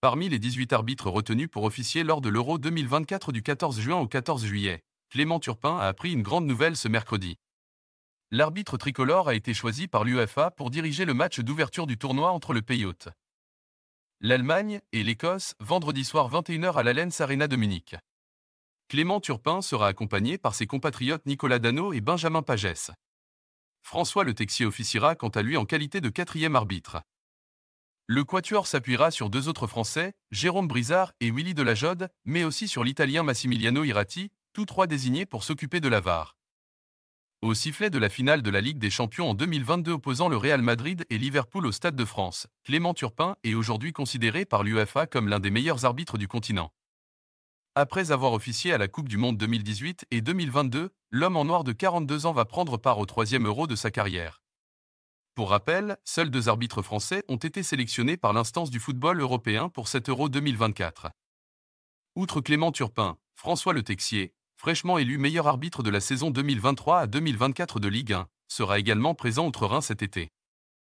Parmi les 18 arbitres retenus pour officier lors de l'Euro 2024 du 14 juin au 14 juillet, Clément Turpin a appris une grande nouvelle ce mercredi. L'arbitre tricolore a été choisi par l'UEFA pour diriger le match d'ouverture du tournoi entre le pays hôte. L'Allemagne et l'Écosse, vendredi soir 21h à l'Allianz Arena de Munich. Clément Turpin sera accompagné par ses compatriotes Nicolas Dano et Benjamin Pagès. François Le Texier officiera quant à lui en qualité de quatrième arbitre. Le quatuor s'appuiera sur deux autres Français, Jérôme Brizard et Willy Jode, mais aussi sur l'Italien Massimiliano Irati, tous trois désignés pour s'occuper de la VAR. Au sifflet de la finale de la Ligue des Champions en 2022 opposant le Real Madrid et Liverpool au Stade de France, Clément Turpin est aujourd'hui considéré par l'UEFA comme l'un des meilleurs arbitres du continent. Après avoir officié à la Coupe du Monde 2018 et 2022, l'homme en noir de 42 ans va prendre part au troisième euro de sa carrière. Pour rappel, seuls deux arbitres français ont été sélectionnés par l'instance du football européen pour cet Euro 2024. Outre Clément Turpin, François Le Texier, fraîchement élu meilleur arbitre de la saison 2023 à 2024 de Ligue 1, sera également présent outre-Rhin cet été.